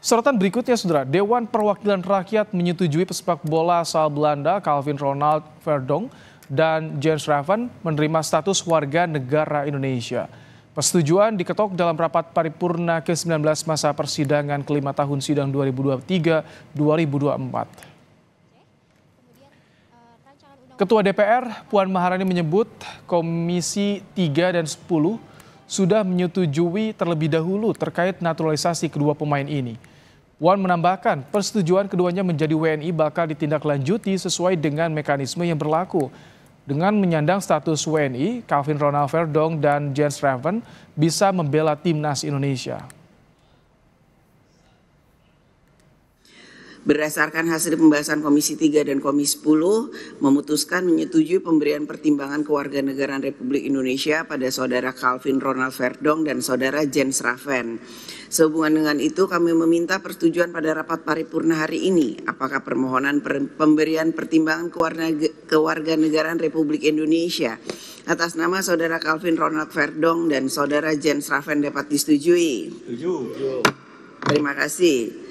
Sorotan berikutnya, saudara, Dewan Perwakilan Rakyat menyetujui pesepak bola asal Belanda Calvin Ronald Verdong dan James Raven menerima status warga negara Indonesia. Persetujuan diketok dalam rapat paripurna ke-19 masa persidangan kelima tahun sidang 2023-2024. Ketua DPR Puan Maharani menyebut Komisi 3 dan 10 sudah menyetujui terlebih dahulu terkait naturalisasi kedua pemain ini. Wan menambahkan, persetujuan keduanya menjadi WNI bakal ditindaklanjuti sesuai dengan mekanisme yang berlaku. Dengan menyandang status WNI, Calvin Ronald Verdong dan Jens Raven bisa membela timnas Indonesia. Berdasarkan hasil pembahasan Komisi 3 dan Komisi 10 memutuskan menyetujui pemberian pertimbangan kewarganegaraan Republik Indonesia pada saudara Calvin Ronald Verdong dan saudara Jens Raven. Sehubungan dengan itu kami meminta persetujuan pada rapat paripurna hari ini apakah permohonan per pemberian pertimbangan kewarganegaraan Republik Indonesia atas nama saudara Calvin Ronald Verdong dan saudara Jens Raven dapat disetujui. Setuju. Terima kasih.